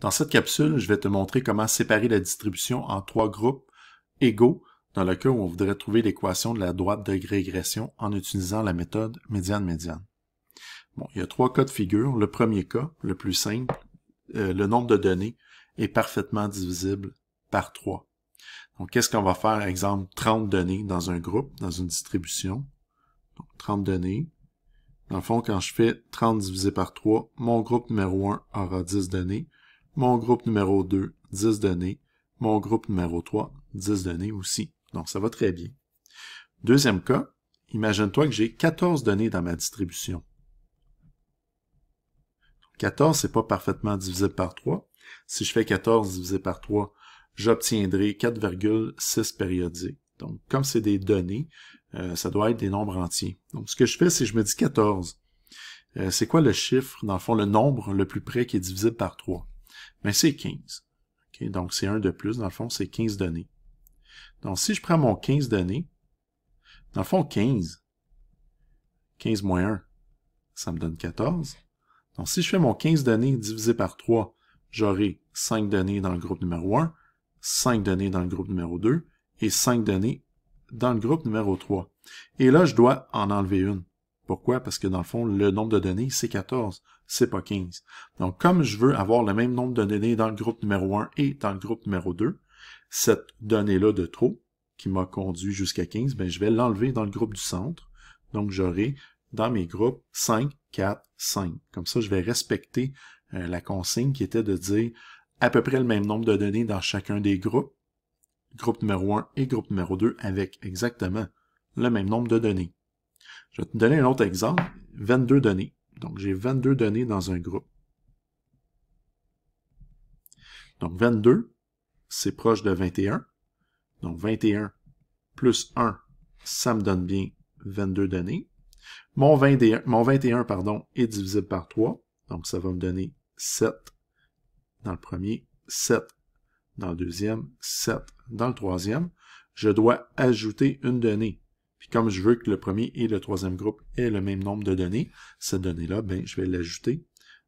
Dans cette capsule, je vais te montrer comment séparer la distribution en trois groupes égaux dans le cas où on voudrait trouver l'équation de la droite de régression en utilisant la méthode médiane-médiane. Bon, il y a trois cas de figure. Le premier cas, le plus simple, euh, le nombre de données est parfaitement divisible par 3. Donc, qu'est-ce qu'on va faire? Exemple, 30 données dans un groupe, dans une distribution. Donc, 30 données. Dans le fond, quand je fais 30 divisé par 3, mon groupe numéro 1 aura 10 données. Mon groupe numéro 2, 10 données. Mon groupe numéro 3, 10 données aussi. Donc, ça va très bien. Deuxième cas, imagine-toi que j'ai 14 données dans ma distribution. 14, n'est pas parfaitement divisible par 3. Si je fais 14 divisé par 3, j'obtiendrai 4,6 périodiques. Donc, comme c'est des données, euh, ça doit être des nombres entiers. Donc, ce que je fais, c'est que je me dis 14. Euh, c'est quoi le chiffre, dans le fond, le nombre le plus près qui est divisible par 3? mais c'est 15. Donc, c'est un de plus. Dans le fond, c'est 15 données. Donc, si je prends mon 15 données, dans le fond, 15, 15 moins 1, ça me donne 14. Donc, si je fais mon 15 données divisé par 3, j'aurai 5 données dans le groupe numéro 1, 5 données dans le groupe numéro 2 et 5 données dans le groupe numéro 3. Et là, je dois en enlever une. Pourquoi? Parce que dans le fond, le nombre de données, c'est 14, c'est pas 15. Donc, comme je veux avoir le même nombre de données dans le groupe numéro 1 et dans le groupe numéro 2, cette donnée-là de trop, qui m'a conduit jusqu'à 15, ben, je vais l'enlever dans le groupe du centre. Donc, j'aurai dans mes groupes 5, 4, 5. Comme ça, je vais respecter euh, la consigne qui était de dire à peu près le même nombre de données dans chacun des groupes, groupe numéro 1 et groupe numéro 2, avec exactement le même nombre de données. Je vais te donner un autre exemple. 22 données. Donc, j'ai 22 données dans un groupe. Donc, 22, c'est proche de 21. Donc, 21 plus 1, ça me donne bien 22 données. Mon 21, mon 21 pardon, est divisible par 3. Donc, ça va me donner 7 dans le premier, 7 dans le deuxième, 7 dans le troisième. Je dois ajouter une donnée. Puis comme je veux que le premier et le troisième groupe aient le même nombre de données, cette donnée-là, ben, je vais l'ajouter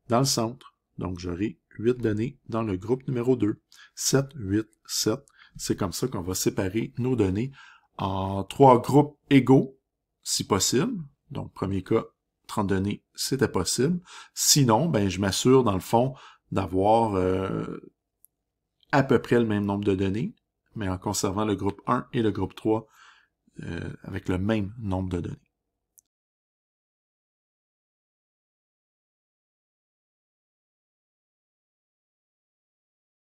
dans le centre. Donc j'aurai 8 données dans le groupe numéro 2. 7, 8, 7. C'est comme ça qu'on va séparer nos données en trois groupes égaux, si possible. Donc, premier cas, 30 données, c'était possible. Sinon, ben, je m'assure, dans le fond, d'avoir euh, à peu près le même nombre de données, mais en conservant le groupe 1 et le groupe 3 euh, avec le même nombre de données.